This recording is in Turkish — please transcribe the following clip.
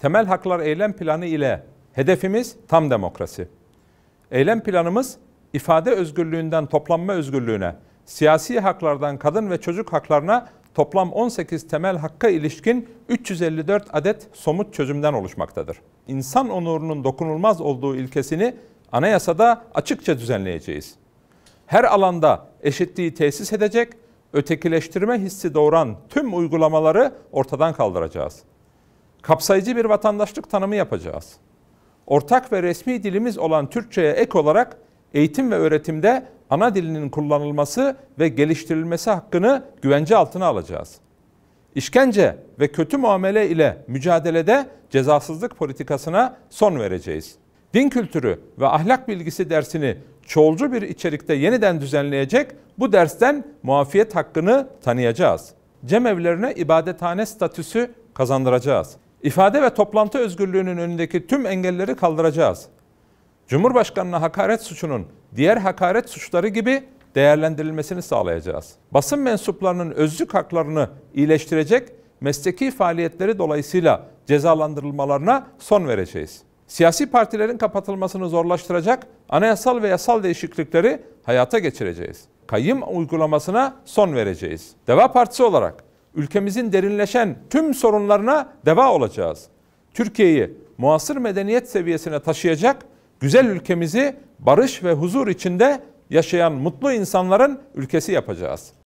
Temel Haklar Eylem Planı ile hedefimiz tam demokrasi. Eylem planımız ifade özgürlüğünden toplanma özgürlüğüne, siyasi haklardan kadın ve çocuk haklarına toplam 18 temel hakka ilişkin 354 adet somut çözümden oluşmaktadır. İnsan onurunun dokunulmaz olduğu ilkesini anayasada açıkça düzenleyeceğiz. Her alanda eşitliği tesis edecek, ötekileştirme hissi doğuran tüm uygulamaları ortadan kaldıracağız.'' kapsayıcı bir vatandaşlık tanımı yapacağız. Ortak ve resmi dilimiz olan Türkçe'ye ek olarak eğitim ve öğretimde ana dilinin kullanılması ve geliştirilmesi hakkını güvence altına alacağız. İşkence ve kötü muamele ile mücadelede cezasızlık politikasına son vereceğiz. Din kültürü ve ahlak bilgisi dersini çoğulcu bir içerikte yeniden düzenleyecek, bu dersten muafiyet hakkını tanıyacağız. Cemevlerine ibadethane statüsü kazandıracağız. İfade ve toplantı özgürlüğünün önündeki tüm engelleri kaldıracağız. Cumhurbaşkanına hakaret suçunun diğer hakaret suçları gibi değerlendirilmesini sağlayacağız. Basın mensuplarının özlük haklarını iyileştirecek mesleki faaliyetleri dolayısıyla cezalandırılmalarına son vereceğiz. Siyasi partilerin kapatılmasını zorlaştıracak anayasal ve yasal değişiklikleri hayata geçireceğiz. Kayyum uygulamasına son vereceğiz. Deva Partisi olarak ülkemizin derinleşen tüm sorunlarına deva olacağız. Türkiye'yi muasır medeniyet seviyesine taşıyacak, güzel ülkemizi barış ve huzur içinde yaşayan mutlu insanların ülkesi yapacağız.